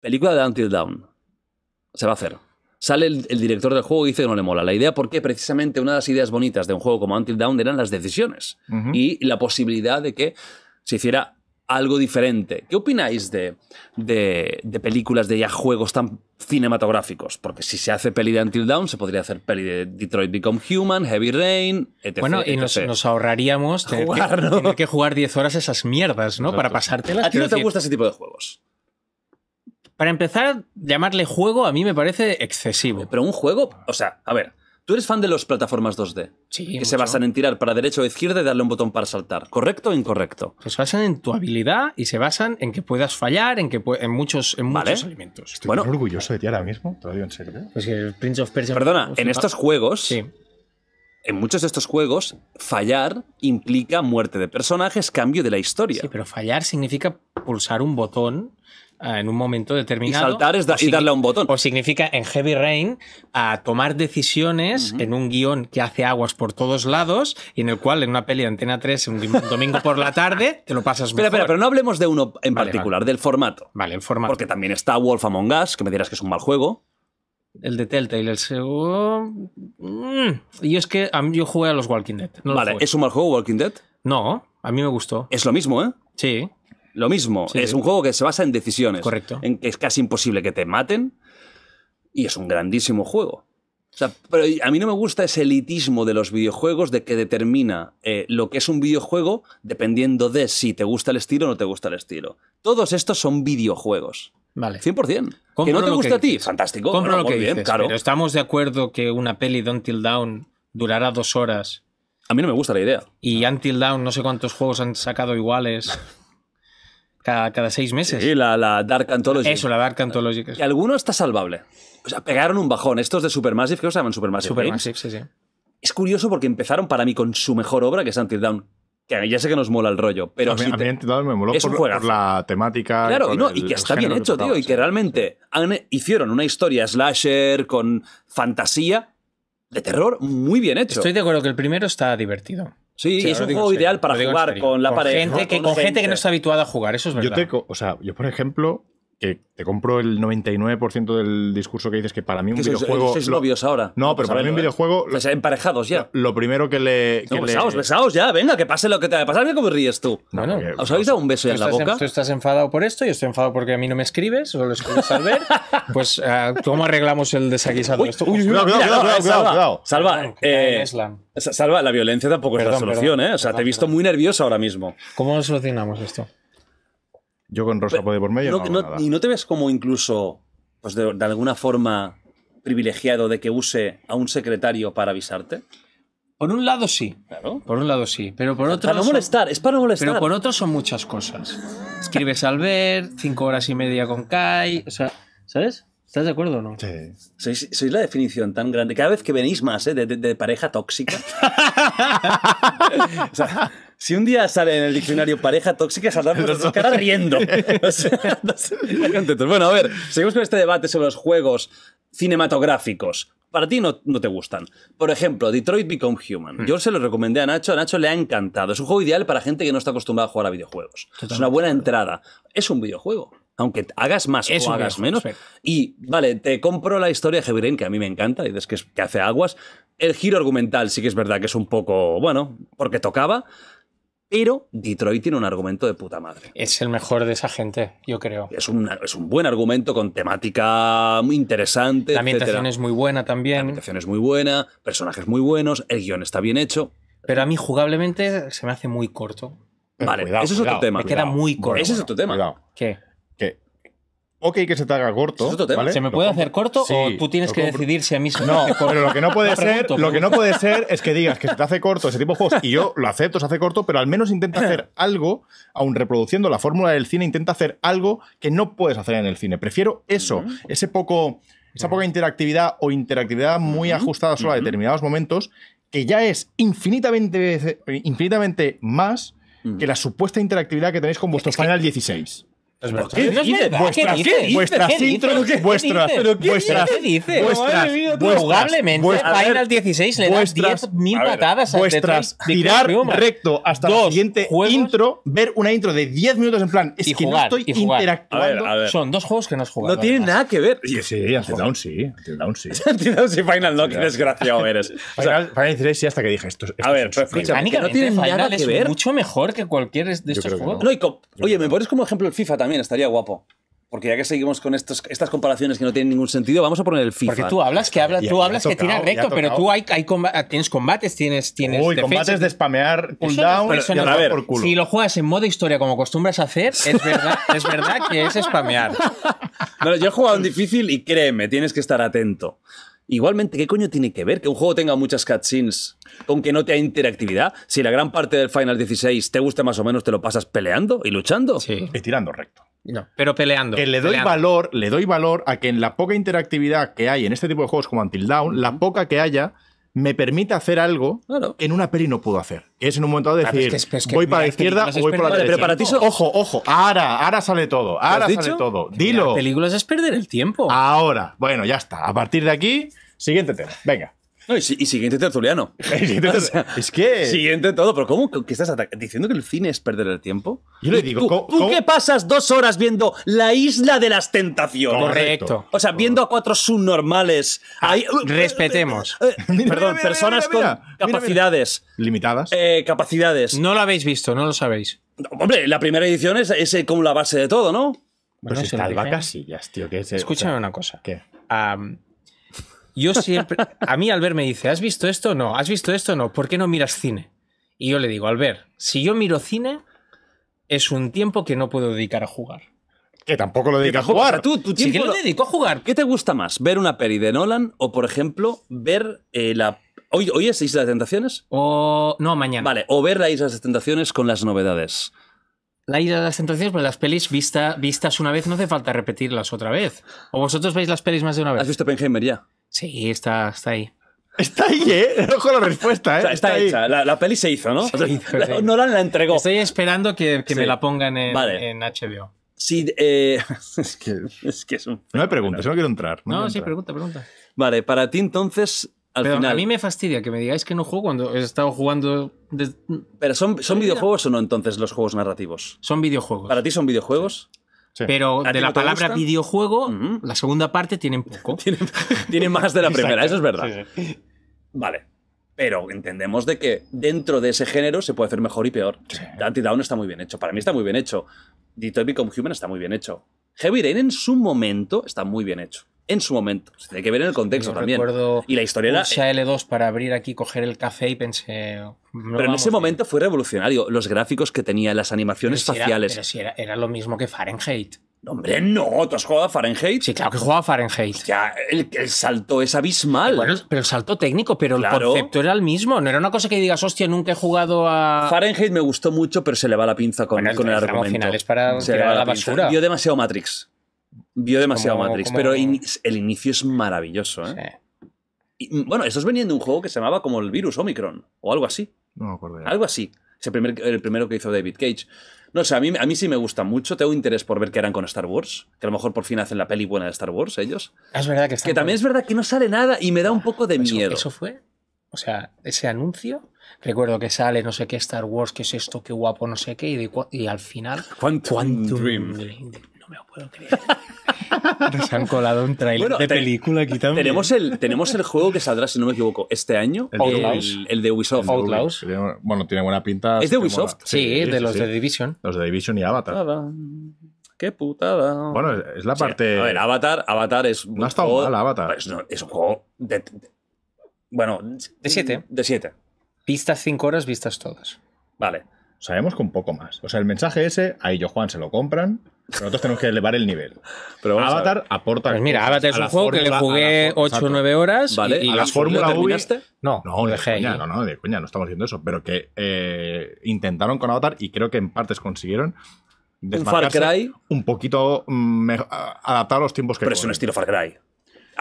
Película de Until Down. Se va a hacer. Sale el, director del juego y dice que no le mola. La idea, porque precisamente una de las ideas bonitas de un juego como Until Down eran las decisiones y la posibilidad de que se hiciera algo diferente. ¿Qué opináis de, películas de ya juegos tan cinematográficos? Porque si se hace peli de Until Dawn, se podría hacer peli de Detroit Become Human, Heavy Rain, etc. Bueno, y nos, ahorraríamos tener, que, jugar 10 horas esas mierdas, ¿no? Para pasártelas. ¿A ti no te gusta ese tipo de juegos? Para empezar, llamarle juego a mí me parece excesivo. Pero un juego, o sea, a ver, Tú eres fan de las plataformas 2D. Sí. Que se basan en tirar para derecha o izquierda y darle un botón para saltar. ¿Correcto o incorrecto? Pues se basan en tu habilidad y se basan en que puedas fallar, en que en muchos, en elementos. Estoy muy orgulloso de ti ahora mismo, todavía en serio. ¿eh? Pues Prince of Persia. Perdona, en estos juegos. Sí. En muchos de estos juegos, fallar implica muerte de personajes, cambio de la historia. Sí, pero fallar significa pulsar un botón en un momento determinado. Y saltar es y darle a un botón. O significa en Heavy Rain a tomar decisiones en un guión que hace aguas por todos lados y en el cual en una peli de Antena 3 un domingo por la tarde te lo pasas mejor. Espera, pero no hablemos de uno en particular, del formato. Vale, el formato. Porque también está Wolf Among Us, que me dirás que es un mal juego. El de Telltale, el segundo. Mm, y es que yo jugué a los Walking Dead. vale, ¿es un mal juego Walking Dead? No, a mí me gustó. Es lo mismo, ¿eh? Sí lo mismo. es un juego que se basa en decisiones. Correcto. En, que es casi imposible que te maten y es un grandísimo juego. sea, pero a mí no me gusta ese elitismo de los videojuegos de que determina eh, lo que es un videojuego dependiendo de si te gusta el estilo o no te gusta el estilo. Todos estos son videojuegos. Vale. 100%. que no te gusta a ti, fantástico. compra lo que bien, claro. Pero estamos de acuerdo que una peli de Until Down durará dos horas. A mí no me gusta la idea. Y Until Down, no sé cuántos juegos han sacado iguales. cada, cada seis meses. y la, la, Dark Anthology. Eso, la Dark Anthology. Y alguno está salvable. O sea, pegaron un bajón. Estos de Supermassive, ¿qué os llaman Supermassive? Supermassive, sí, sí. Es curioso porque empezaron para mí con su mejor obra, que es Until Down. Que ya sé que nos mola el rollo, pero. si a mí me moló por, la temática. Claro, y, que está bien hecho, tío. Y que realmente hicieron una historia slasher con fantasía de terror muy bien hecho. Estoy de acuerdo que el primero está divertido. Sí, es un juego ideal para jugar con la Gente que, con, gente, que no está habituada a jugar, eso es verdad. o sea, yo por ejemplo, te compro el 99% del discurso que dices que para mí un videojuego. ahora. No, pero para mí un eh. videojuego. emparejados ya. Lo, primero que le. besaos, besaos ya, venga, que pase lo que te va a pasar, como ríes tú. ¿Os habéis dado un beso en la boca? tú estás enfadado por esto, yo estoy enfadado porque a mí no me escribes, ver. pues, eh, ¿cómo arreglamos el desaguisado? Uy, esto? salva, eh, Salva, la violencia tampoco es la solución, ¿eh? O sea, te he visto muy nervioso ahora mismo. ¿Cómo solucionamos esto? Yo con Rosa por por medio ¿Y no te ves como incluso, pues de, alguna forma, privilegiado de que use a un secretario para avisarte? Por un lado sí, por un lado sí, pero por otro... Para no molestar, es para no molestar. Pero por otro son muchas cosas. Escribes al ver, cinco horas y media con Kai, o sea, ¿sabes? ¿Estás de acuerdo o no? Sí. Sois, la definición tan grande. Cada vez que venís más, ¿eh? de, de, de pareja tóxica. o sea, si un día sale en el diccionario pareja tóxica, saldrá riendo. bueno, a ver, seguimos con este debate sobre los juegos cinematográficos. Para ti no, no te gustan. Por ejemplo, Detroit Become Human. Hmm. Yo se lo recomendé a Nacho, a Nacho le ha encantado. Es un juego ideal para gente que no está acostumbrada a jugar a videojuegos. Es una buena entrada. Es un videojuego aunque hagas más o hagas menos. Y vale, te compro la historia de Heavy Rain, que a mí me encanta, y que, es, que hace aguas. El giro argumental sí que es verdad que es un poco, bueno, porque tocaba, pero Detroit tiene un argumento de puta madre. Es el mejor de esa gente, yo creo. Es un, es un buen argumento con temática muy interesante. La ambientación es muy buena también. La ambientación es muy buena, personajes muy buenos, el guión está bien hecho. Pero a mí jugablemente se me hace muy corto. vale, eso es otro tema. Me queda muy corto. Ese es otro tema. ¿Qué? ¿Qué? ok que se te haga corto. ¿Se me puede hacer corto o tú tienes que decidir si a mí se me no, corto? Pero lo que no puede ser, lo que no puede ser es que digas que se te hace corto ese tipo de juegos y yo lo acepto, se hace corto, pero al menos intenta hacer algo, aun reproduciendo la fórmula del cine, intenta hacer algo que no puedes hacer en el cine. Prefiero eso, ese poco esa poca interactividad o interactividad muy ajustada solo a determinados momentos que ya es infinitamente infinitamente más que la supuesta interactividad que tenéis con vuestros Final 16. Es ¿Vuestras intros? ¿Vuestras? ¿Vuestras? ¿Qué dices? Probablemente para ir al 16 le das 10.000 patadas. Vuestras, girar recto hasta la siguiente intro, ver una intro de 10 minutos en plan, es que no estoy interactuando. Son dos juegos que no has jugado. No tiene nada que ver. Y, Sí, Antidown sí. Antidown sí. Antidown sí, Final no, qué desgraciado eres. Final 16 sí hasta que dije esto. A ver, escúchame, no tiene nada que ver. mucho mejor que cualquier de estos juegos. Oye, me pones como ejemplo el FIFA también estaría guapo. Porque ya que seguimos con estos, estas comparaciones que no tienen ningún sentido, vamos a poner el FIFA. Porque tú hablas que hablas, tú hablas que tiras recto, pero tú tienes combates, tienes, tienes combates de spamear cooldown. por culo. Si lo juegas en modo historia como acostumbras a hacer, es verdad, es verdad que es spamear. yo he jugado en difícil y créeme, tienes que estar atento. Igualmente, ¿qué coño tiene que ver que un juego tenga muchas cutscenes con que no te haya interactividad? Si la gran parte del Final 16 te gusta más o menos, te lo pasas peleando y luchando. Sí. Y tirando recto. No, pero peleando. Que le doy valor, le doy valor a que en la poca interactividad que hay en este tipo de juegos como Until Down, la poca que haya, me permite hacer algo en una peli no puedo hacer. Es en un momento de decir, voy para la izquierda o voy para la derecha. ojo, ojo, ahora, ahora sale todo, ahora sale todo. Dilo. películas es perder el tiempo. Ahora, bueno, ya está. A partir de aquí, siguiente tema. Venga y, siguiente tertuliano. es que. Siguiente todo. Pero ¿cómo que estás diciendo que el cine es perder el tiempo? Yo le digo. ¿Tú, ¿cómo, qué pasas dos horas viendo La Isla de las Tentaciones? Correcto. O sea, viendo a cuatro subnormales. respetemos. perdón, personas con capacidades. Limitadas. Eh, capacidades. No lo habéis visto, no lo sabéis. Hombre, la primera edición es, eh, como la base de todo, ¿no? Pero pues si está el vacasillas, tío. Eh, Escúchame una cosa. ¿Qué? Yo siempre, a mí Albert me dice, ¿has visto esto? No, ¿has visto esto? No, ¿por qué no miras cine? Y yo le digo, Albert, si yo miro cine, es un tiempo que no puedo dedicar a jugar. Que tampoco lo dedicas a jugar. Tú, lo dedico a jugar. ¿Qué te gusta más? ¿Ver una peli de Nolan o, por ejemplo, ver eh, la. ¿Hoy, ¿Hoy es Isla de Tentaciones? O. No, mañana. Vale, o ver la Isla de Tentaciones con las novedades. La Isla de las Tentaciones, pues las pelis vista, vistas una vez no hace falta repetirlas otra vez. O vosotros veis las pelis más de una vez. ¿Has visto Penheimer ya? Sí, está, ahí. Está ahí, ¿eh? Ojo la respuesta, ¿eh? Está, hecha. La, peli se hizo, ¿no? Sí, la, la entregó. Estoy esperando que, me la pongan en, HBO. Sí, eh, es, que, es, un... No me preguntes, no quiero entrar. No, sí, pregunta, pregunta. Vale, para ti entonces, al final... A mí me fastidia que me digáis que no juego cuando he estado jugando... Pero son, son videojuegos o no entonces los juegos narrativos? Son videojuegos. ¿Para ti son videojuegos? Pero de la palabra videojuego, la segunda parte tiene poco. tiene, más de la primera, eso es verdad. Vale. Pero entendemos de que dentro de ese género se puede hacer mejor y peor. Down está muy bien hecho. Para mí está muy bien hecho. Detroit Become Human está muy bien hecho. Heavy Rain en su momento está muy bien hecho en su momento. Se tiene que ver en el contexto también. y la historia era. Eh, L2 para abrir aquí, coger el café y pensé. pero en ese momento fue revolucionario. Los gráficos que tenía, las animaciones faciales. Era, era, lo mismo que Fahrenheit. No, hombre, no. ¿Tú has jugado a Fahrenheit? Sí, claro que jugado a Fahrenheit. el, salto es abismal. pero el salto técnico, pero el concepto era el mismo. No era una cosa que digas, hostia, nunca he jugado a. Fahrenheit me gustó mucho, pero se le va la pinza con, con el, el argumento. Final es para se le va la, basura. demasiado Matrix. Vio demasiado Matrix, pero el inicio es maravilloso, ¿eh? Sí. Y, bueno, estás vendiendo un juego que se llamaba como el virus Omicron o algo así. No me Algo así. Es el, primer, el primero que hizo David Cage. No o sé, sea, a, mí, a mí sí me gusta mucho. Tengo interés por ver qué harán con Star Wars. Que a lo mejor por fin hacen la peli buena de Star Wars ellos. Es verdad que, que también es verdad que no sale nada y me da un poco de miedo. Eso fue. O sea, ese anuncio. Recuerdo que sale no sé qué Star Wars, qué es esto, qué guapo, no sé qué. Y, al final. Quantum, Dream. No me lo puedo creer. Nos han colado un trailer de película aquí también. Tenemos el, tenemos el juego que saldrá, si no me equivoco, este año. El, el, de Ubisoft. Bueno, tiene buena pinta. ¿Es de Ubisoft? Sí, de los de Division. Los de Division y Avatar. Qué putada. Bueno, es la parte. a ver, Avatar, Avatar es. No ha estado mal, Avatar. Pues es, un juego de. bueno. De 7. De 7. Vistas 5 horas, vistas todas. Vale sabemos que un poco más. O sea, el mensaje ese, Ahí yo, Juan se lo compran nosotros tenemos que elevar el nivel. Pero Avatar aporta. Pues mira, Avatar es un juego que le jugué 8 o 9 horas. Vale, y, la fórmula terminaste? No, no, de coña, no, no, de coña, no estamos diciendo eso. Pero que eh, intentaron con Avatar y creo que en partes consiguieron. Un Far Cry. Un poquito mm, adaptado a los tiempos que. Pero es un estilo Far Cry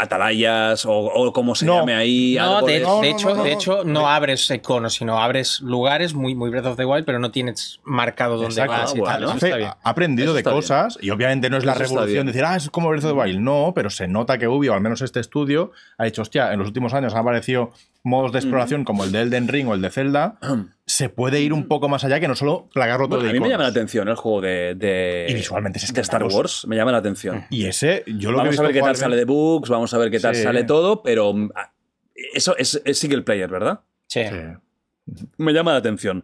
atalayas o, como se no, llame ahí. No, de, hecho, de hecho, no abres iconos, sino abres lugares muy, muy Breath of the Wild, pero no tienes marcado dónde vas. Y ah, tal. ha aprendido de cosas y obviamente no es la revolución decir, ah, es como Breath of the Wild. No, pero se nota que Ubi, al menos este estudio, ha dicho, hostia, en los últimos años han aparecido modos de exploración como el de Elden Ring o el de Zelda. se puede ir un poco más allá que no solo plagarlo todo. Bueno, a mí me llama la atención el juego de, y visualmente Star Wars, me llama la atención. Y ese, yo lo vamos a ver qué tal sale de Books, vamos a ver qué tal sale todo, pero ah, eso es, es, single player, ¿verdad? sí. Me llama la atención.